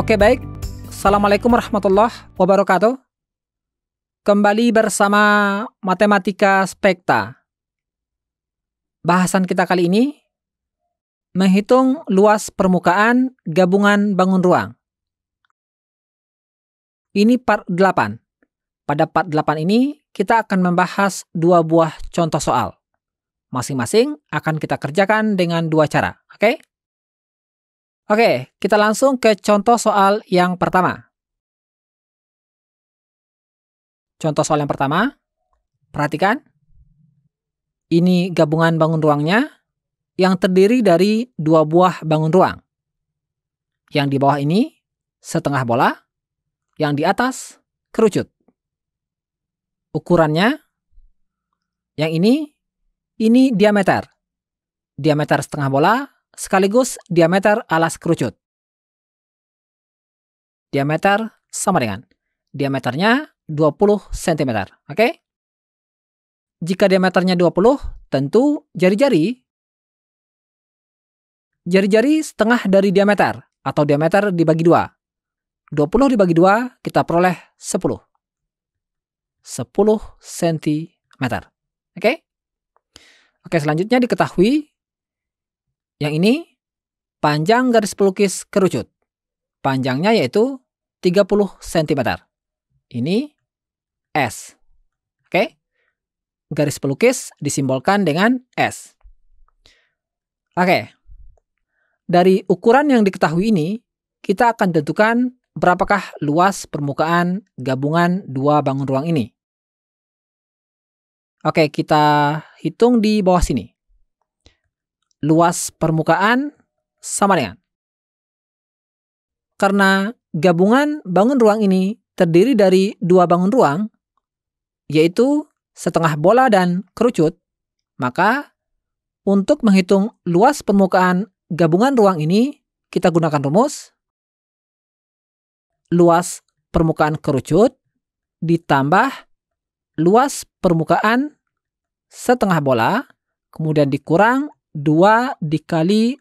Oke baik, Assalamualaikum warahmatullahi wabarakatuh. Kembali bersama Matematika Spekta. Bahasan kita kali ini, menghitung luas permukaan gabungan bangun ruang. Ini part 8. Pada part 8 ini, kita akan membahas dua buah contoh soal. Masing-masing akan kita kerjakan dengan dua cara, oke? Okay? Oke, kita langsung ke contoh soal yang pertama. Contoh soal yang pertama, perhatikan. Ini gabungan bangun ruangnya yang terdiri dari dua buah bangun ruang. Yang di bawah ini setengah bola, yang di atas kerucut. Ukurannya, yang ini, ini diameter. Diameter setengah bola, sekaligus diameter alas kerucut. Diameter sama dengan diameternya 20 cm, oke? Okay? Jika diameternya 20, tentu jari-jari jari-jari setengah dari diameter atau diameter dibagi dua. 20 dibagi dua kita peroleh 10. 10 cm. Oke? Okay? Oke, selanjutnya diketahui yang ini panjang garis pelukis kerucut. Panjangnya yaitu 30 cm. Ini S. Oke? Garis pelukis disimbolkan dengan S. Oke. Dari ukuran yang diketahui ini, kita akan tentukan berapakah luas permukaan gabungan dua bangun ruang ini. Oke, kita hitung di bawah sini luas permukaan sama dengan. Karena gabungan bangun ruang ini terdiri dari dua bangun ruang, yaitu setengah bola dan kerucut, maka untuk menghitung luas permukaan gabungan ruang ini, kita gunakan rumus luas permukaan kerucut ditambah luas permukaan setengah bola, kemudian dikurang 2 dikali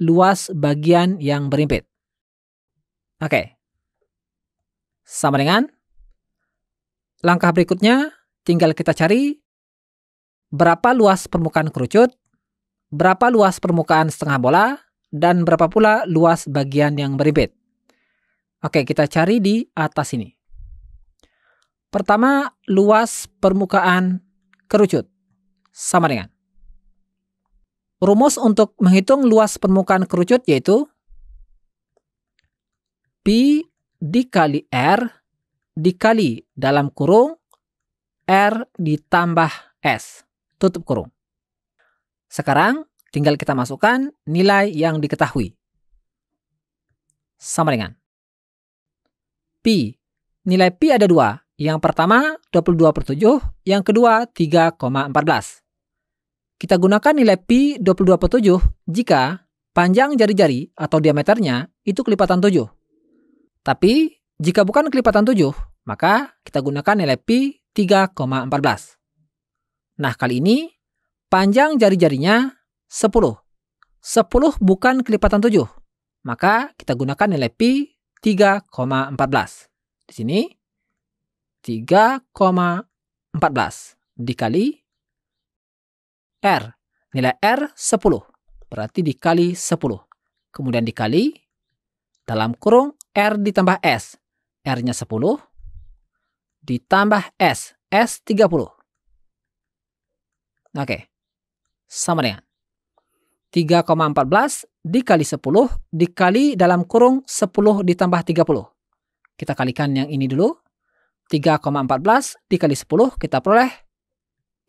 luas bagian yang berimpit. Oke. Sama dengan langkah berikutnya tinggal kita cari berapa luas permukaan kerucut, berapa luas permukaan setengah bola, dan berapa pula luas bagian yang berimpit. Oke, kita cari di atas ini. Pertama, luas permukaan kerucut sama dengan Rumus untuk menghitung luas permukaan kerucut yaitu P dikali r dikali dalam kurung r ditambah s tutup kurung. Sekarang tinggal kita masukkan nilai yang diketahui. Sama dengan P. Nilai P ada dua. Yang pertama 22 per 7, yang kedua 3,14. Kita gunakan nilai pi 22 7 jika panjang jari-jari atau diameternya itu kelipatan 7. Tapi jika bukan kelipatan 7, maka kita gunakan nilai pi 3,14. Nah, kali ini panjang jari-jarinya 10. 10 bukan kelipatan 7, maka kita gunakan nilai pi 3,14. Di sini 3,14 dikali R. Nilai R 10. Berarti dikali 10. Kemudian dikali dalam kurung R ditambah S. R-nya 10 ditambah S. S 30. Oke. Sama dengan 3,14 dikali 10 dikali dalam kurung 10 ditambah 30. Kita kalikan yang ini dulu. 3,14 dikali 10 kita peroleh 3,14.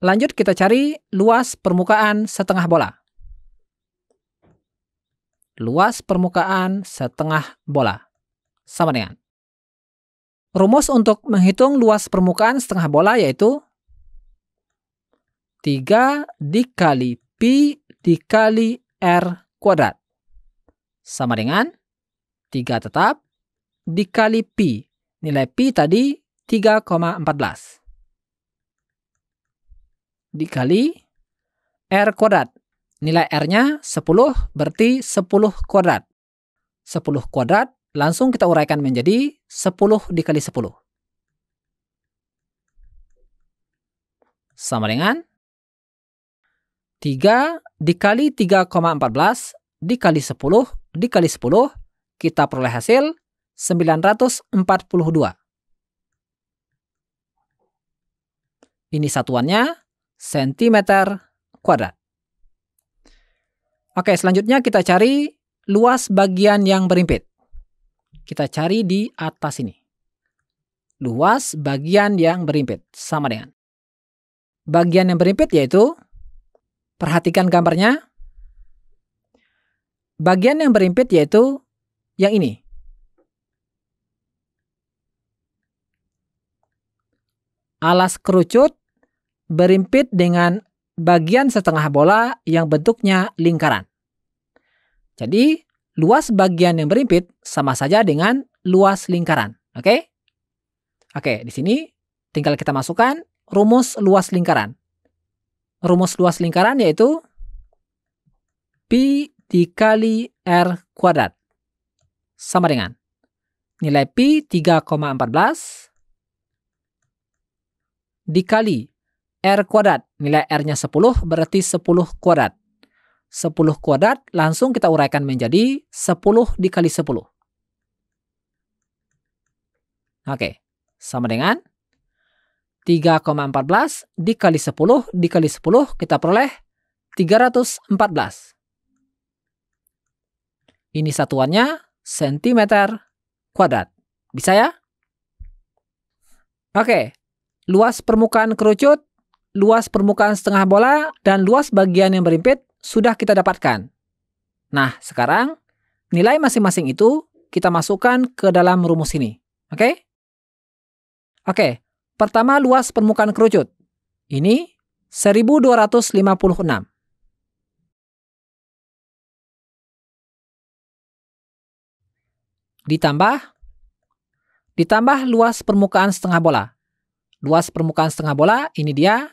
Lanjut kita cari luas permukaan setengah bola. Luas permukaan setengah bola. Sama dengan. Rumus untuk menghitung luas permukaan setengah bola yaitu 3 dikali pi dikali r kuadrat. Sama dengan 3 tetap dikali pi. Nilai pi tadi 3,14 dikali R kuadrat. Nilai R-nya 10 berarti 10 kuadrat. 10 kuadrat langsung kita uraikan menjadi 10 dikali 10. Sama dengan 3 dikali 3,14 dikali 10 dikali 10 kita peroleh hasil 942. Ini satuannya cm kuadrat. Oke, selanjutnya kita cari luas bagian yang berimpit. Kita cari di atas ini. Luas bagian yang berimpit sama dengan bagian yang berimpit yaitu perhatikan gambarnya. Bagian yang berimpit yaitu yang ini. Alas kerucut berimpit dengan bagian setengah bola yang bentuknya lingkaran. Jadi, luas bagian yang berimpit sama saja dengan luas lingkaran. Oke? Okay? Oke, okay, di sini tinggal kita masukkan rumus luas lingkaran. Rumus luas lingkaran yaitu pi dikali r kuadrat sama dengan nilai pi 3,14 dikali R kuadrat. Nilai R-nya 10 berarti 10 kuadrat. 10 kuadrat langsung kita uraikan menjadi 10 dikali 10. Oke, sama dengan 3,14 dikali 10 dikali 10 kita peroleh 314. Ini satuannya sentimeter kuadrat. Bisa ya? Oke, luas permukaan kerucut luas permukaan setengah bola dan luas bagian yang berimpit sudah kita dapatkan. Nah, sekarang nilai masing-masing itu kita masukkan ke dalam rumus ini. Oke? Okay? Oke, okay, pertama luas permukaan kerucut. Ini 1256. Ditambah ditambah luas permukaan setengah bola. Luas permukaan setengah bola ini dia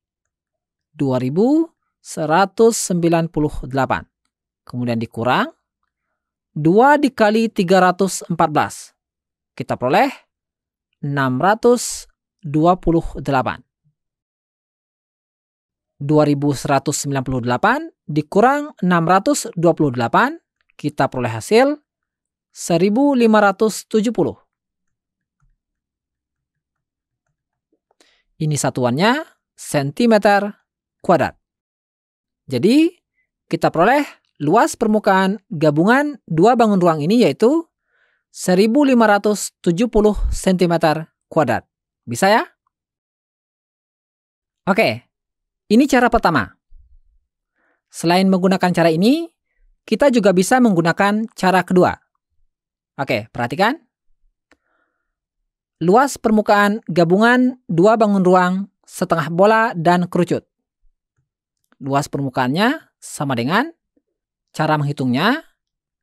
2198. Kemudian dikurang 2 dikali 314. Kita peroleh 628. 2198 dikurang 628 kita peroleh hasil 1570. Ini satuannya sentimeter kuadrat. Jadi, kita peroleh luas permukaan gabungan dua bangun ruang ini yaitu 1570 cm kuadrat. Bisa ya? Oke, ini cara pertama. Selain menggunakan cara ini, kita juga bisa menggunakan cara kedua. Oke, perhatikan. Luas permukaan gabungan dua bangun ruang setengah bola dan kerucut luas permukaannya sama dengan cara menghitungnya.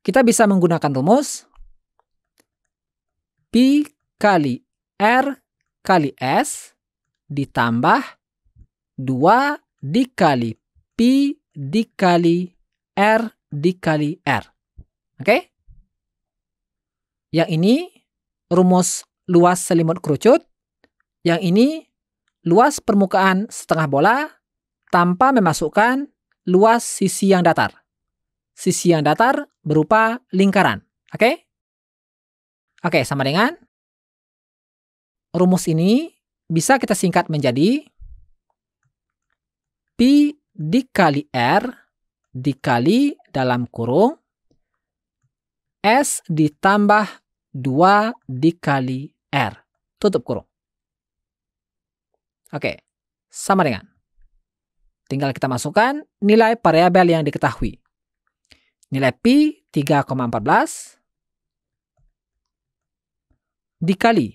Kita bisa menggunakan rumus Pi kali R kali S ditambah 2 dikali Pi dikali R dikali R. Oke? Okay? Yang ini rumus luas selimut kerucut. Yang ini luas permukaan setengah bola tanpa memasukkan luas sisi yang datar. Sisi yang datar berupa lingkaran. Oke? Okay? Oke, okay, sama dengan rumus ini bisa kita singkat menjadi pi dikali r dikali dalam kurung s ditambah 2 dikali r. Tutup kurung. Oke, sama dengan Tinggal kita masukkan nilai variabel yang diketahui. Nilai pi 3,14 dikali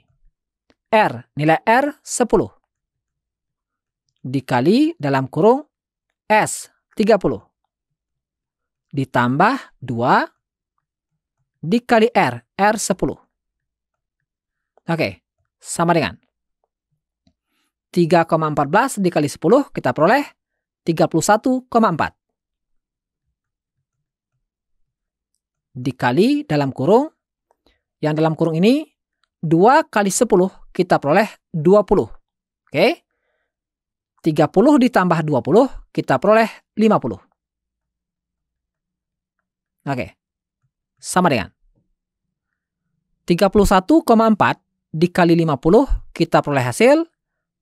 R, nilai R 10. Dikali dalam kurung S 30. Ditambah 2 dikali R, R 10. Oke, sama dengan 3,14 dikali 10 kita peroleh 31,4. Dikali dalam kurung, yang dalam kurung ini 2 kali 10 kita peroleh 20. Oke. Okay? 30 ditambah 20 kita peroleh 50. Oke. Okay. Sama dengan 31,4 dikali 50 kita peroleh hasil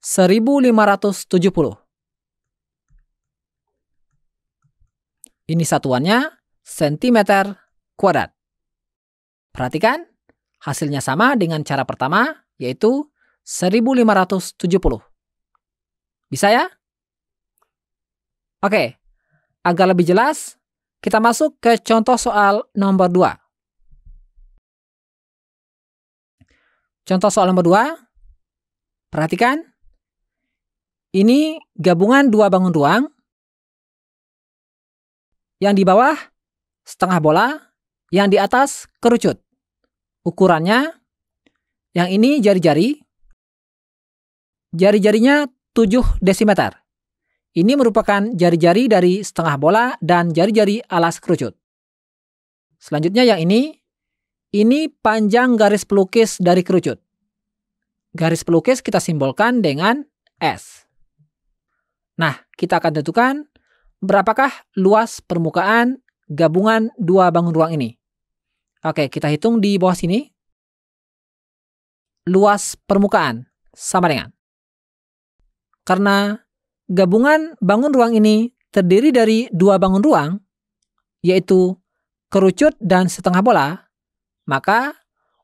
1570. Ini satuannya sentimeter kuadrat. Perhatikan, hasilnya sama dengan cara pertama, yaitu 1570. Bisa ya? Oke, agar lebih jelas, kita masuk ke contoh soal nomor 2. Contoh soal nomor 2, perhatikan. Ini gabungan dua bangun ruang yang di bawah setengah bola, yang di atas kerucut. Ukurannya yang ini jari-jari. Jari-jarinya 7 desimeter. Ini merupakan jari-jari dari setengah bola dan jari-jari alas kerucut. Selanjutnya yang ini, ini panjang garis pelukis dari kerucut. Garis pelukis kita simbolkan dengan S. Nah, kita akan tentukan berapakah luas permukaan gabungan dua bangun ruang ini? Oke, kita hitung di bawah sini. Luas permukaan sama dengan. Karena gabungan bangun ruang ini terdiri dari dua bangun ruang, yaitu kerucut dan setengah bola, maka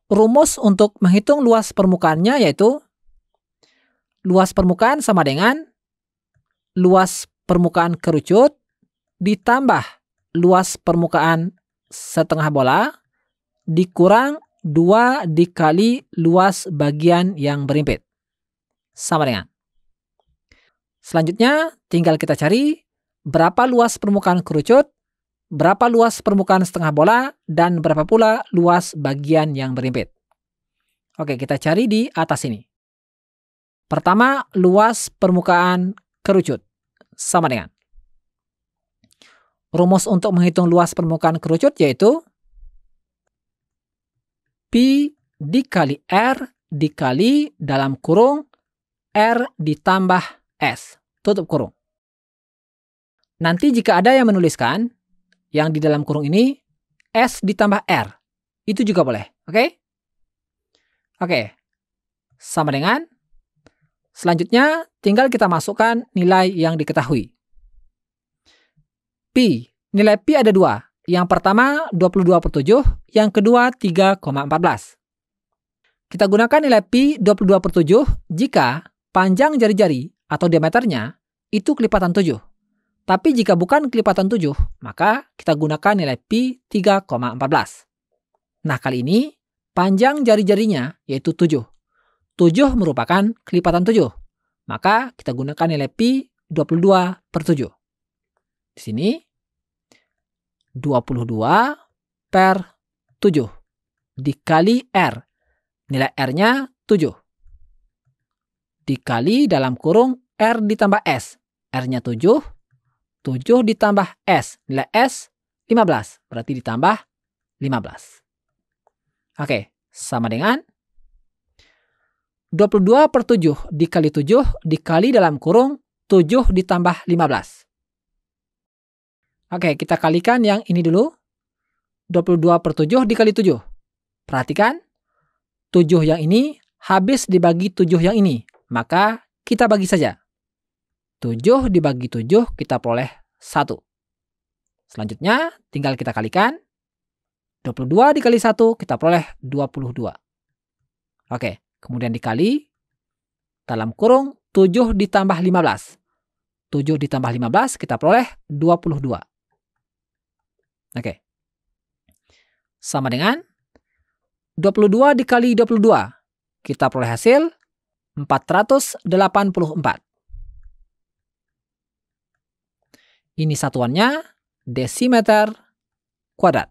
rumus untuk menghitung luas permukaannya yaitu luas permukaan sama dengan luas permukaan kerucut ditambah luas permukaan setengah bola dikurang dua dikali luas bagian yang berimpit. Sama dengan. Selanjutnya, tinggal kita cari berapa luas permukaan kerucut, berapa luas permukaan setengah bola, dan berapa pula luas bagian yang berimpit. Oke, kita cari di atas ini. Pertama, luas permukaan kerucut sama dengan rumus untuk menghitung luas permukaan kerucut yaitu pi dikali r dikali dalam kurung r ditambah s tutup kurung. Nanti jika ada yang menuliskan yang di dalam kurung ini s ditambah r itu juga boleh, oke? Okay? Oke, okay. sama dengan Selanjutnya, tinggal kita masukkan nilai yang diketahui. Pi. Nilai Pi ada dua. Yang pertama 22 per 7, yang kedua 3,14. Kita gunakan nilai Pi 22 per 7 jika panjang jari-jari atau diameternya itu kelipatan 7. Tapi jika bukan kelipatan 7, maka kita gunakan nilai Pi 3,14. Nah, kali ini panjang jari-jarinya yaitu 7. 7 merupakan kelipatan 7. Maka kita gunakan nilai pi 22 per 7. Di sini 22 per 7 dikali R. Nilai R-nya 7. Dikali dalam kurung R ditambah S. R-nya 7. 7 ditambah S. Nilai S 15. Berarti ditambah 15. Oke, sama dengan 22 per 7 dikali 7 dikali dalam kurung 7 ditambah 15. Oke, kita kalikan yang ini dulu. 22 per 7 dikali 7. Perhatikan, 7 yang ini habis dibagi 7 yang ini. Maka kita bagi saja. 7 dibagi 7 kita peroleh 1. Selanjutnya, tinggal kita kalikan. 22 dikali 1 kita peroleh 22. Oke, Kemudian dikali dalam kurung 7 ditambah 15. 7 ditambah 15 kita peroleh 22. Oke. Okay. Sama dengan 22 dikali 22. Kita peroleh hasil 484. Ini satuannya desimeter kuadrat.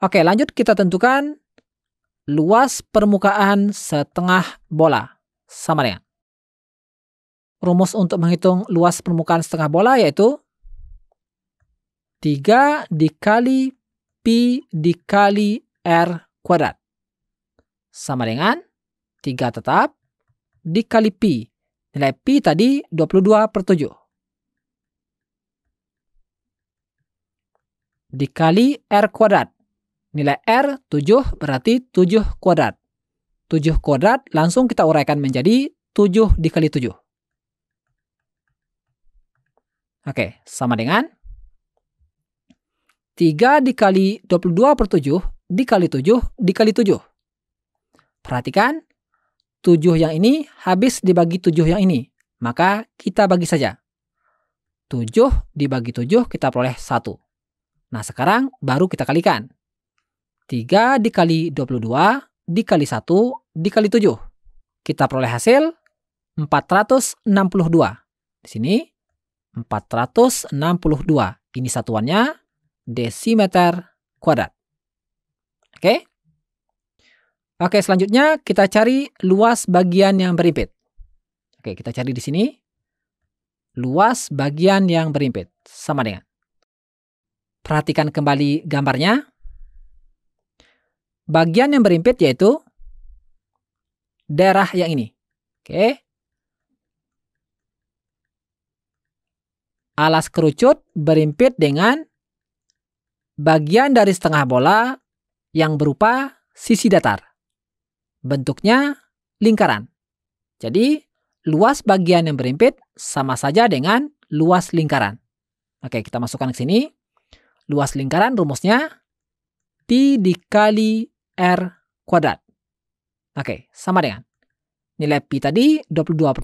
Oke, lanjut kita tentukan luas permukaan setengah bola. Sama dengan. Rumus untuk menghitung luas permukaan setengah bola yaitu 3 dikali pi dikali r kuadrat. Sama dengan 3 tetap dikali pi. Nilai pi tadi 22 per 7. Dikali r kuadrat. Nilai R 7 berarti 7 kuadrat. 7 kuadrat langsung kita uraikan menjadi 7 dikali 7. Oke, sama dengan 3 dikali 22 per 7 dikali 7 dikali 7. Perhatikan, 7 yang ini habis dibagi 7 yang ini. Maka kita bagi saja. 7 dibagi 7 kita peroleh 1. Nah sekarang baru kita kalikan. 3 dikali 22 dikali 1 dikali 7. Kita peroleh hasil 462. Di sini 462. Ini satuannya desimeter kuadrat. Oke. Oke, selanjutnya kita cari luas bagian yang berimpit. Oke, kita cari di sini luas bagian yang berimpit sama dengan. Perhatikan kembali gambarnya. Bagian yang berimpit yaitu daerah yang ini. Oke. Alas kerucut berimpit dengan bagian dari setengah bola yang berupa sisi datar. Bentuknya lingkaran. Jadi, luas bagian yang berimpit sama saja dengan luas lingkaran. Oke, kita masukkan ke sini. Luas lingkaran rumusnya pi dikali R kuadrat. Oke, sama dengan nilai Pi tadi 22 per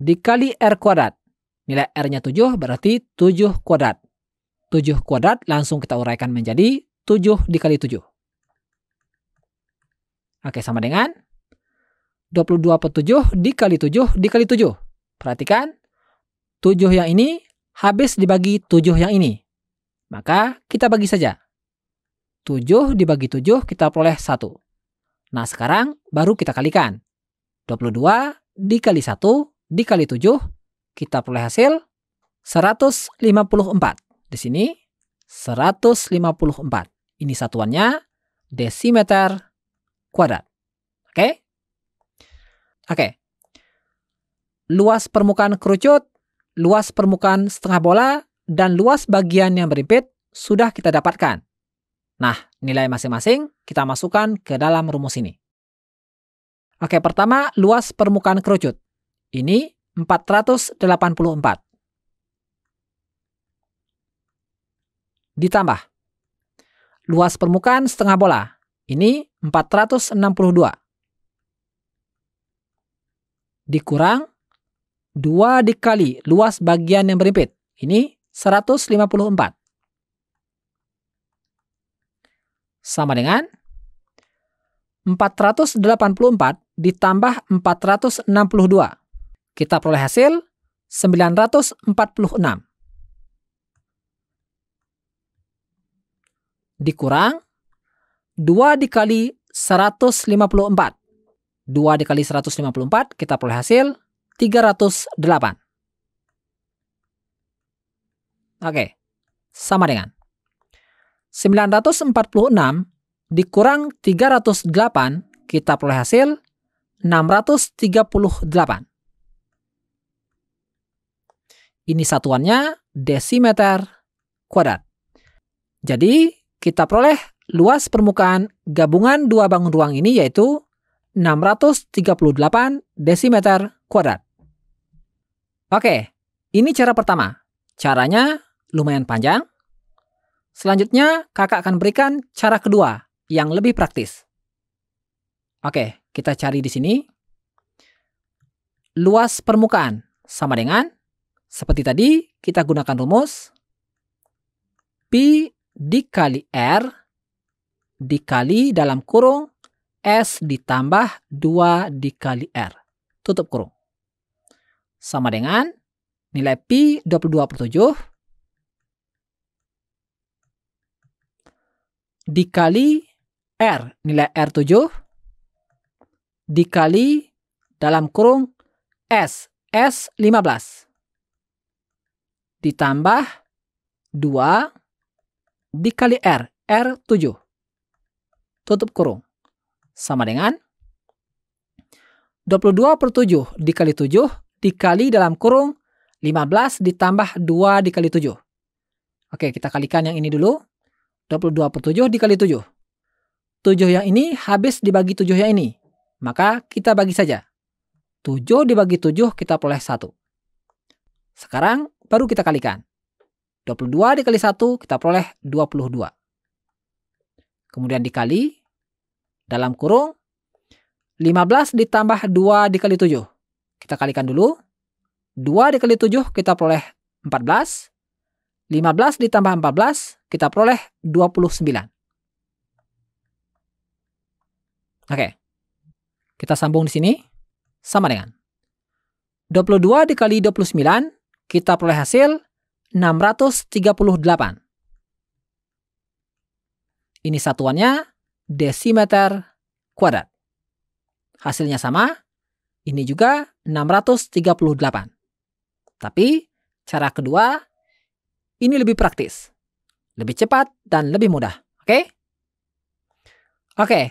7 dikali R kuadrat. Nilai R-nya 7 berarti 7 kuadrat. 7 kuadrat langsung kita uraikan menjadi 7 dikali 7. Oke, sama dengan 22 per 7 dikali 7 dikali 7. Perhatikan, 7 yang ini habis dibagi 7 yang ini. Maka kita bagi saja. 7 dibagi 7 kita peroleh 1. Nah sekarang baru kita kalikan. 22 dikali 1 dikali 7 kita peroleh hasil 154. Di sini 154. Ini satuannya desimeter kuadrat. Oke? Okay? Oke. Okay. Luas permukaan kerucut, luas permukaan setengah bola, dan luas bagian yang berimpit sudah kita dapatkan. Nah, nilai masing-masing kita masukkan ke dalam rumus ini. Oke, pertama luas permukaan kerucut. Ini 484. Ditambah. Luas permukaan setengah bola. Ini 462. Dikurang 2 dikali luas bagian yang berimpit. Ini 154. Sama dengan 484 ditambah 462. Kita peroleh hasil 946. Dikurang 2 dikali 154. 2 dikali 154 kita peroleh hasil 308. Oke, sama dengan 946 dikurang 308 kita peroleh hasil 638. Ini satuannya desimeter kuadrat. Jadi, kita peroleh luas permukaan gabungan dua bangun ruang ini yaitu 638 desimeter kuadrat. Oke, ini cara pertama. Caranya lumayan panjang. Selanjutnya, kakak akan berikan cara kedua yang lebih praktis. Oke, kita cari di sini. Luas permukaan sama dengan, seperti tadi, kita gunakan rumus pi dikali R dikali dalam kurung S ditambah 2 dikali R. Tutup kurung. Sama dengan nilai Pi 22 per 7 dikali R, nilai R7, dikali dalam kurung S, S 15. Ditambah 2 dikali R, R 7. Tutup kurung. Sama dengan 22 per 7 dikali 7 dikali dalam kurung 15 ditambah 2 dikali 7. Oke, kita kalikan yang ini dulu. 22 per 7 dikali 7. 7 yang ini habis dibagi 7 yang ini. Maka kita bagi saja. 7 dibagi 7 kita peroleh 1. Sekarang baru kita kalikan. 22 dikali 1 kita peroleh 22. Kemudian dikali dalam kurung 15 ditambah 2 dikali 7. Kita kalikan dulu. 2 dikali 7 kita peroleh 14. 14. 15 ditambah 14 kita peroleh 29. Oke. Kita sambung di sini sama dengan 22 dikali 29 kita peroleh hasil 638. Ini satuannya desimeter kuadrat. Hasilnya sama, ini juga 638. Tapi cara kedua ini lebih praktis, lebih cepat, dan lebih mudah. Oke? Okay? Oke, okay,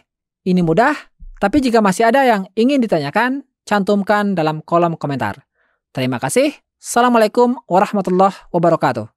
ini mudah, tapi jika masih ada yang ingin ditanyakan, cantumkan dalam kolom komentar. Terima kasih. Assalamualaikum warahmatullahi wabarakatuh.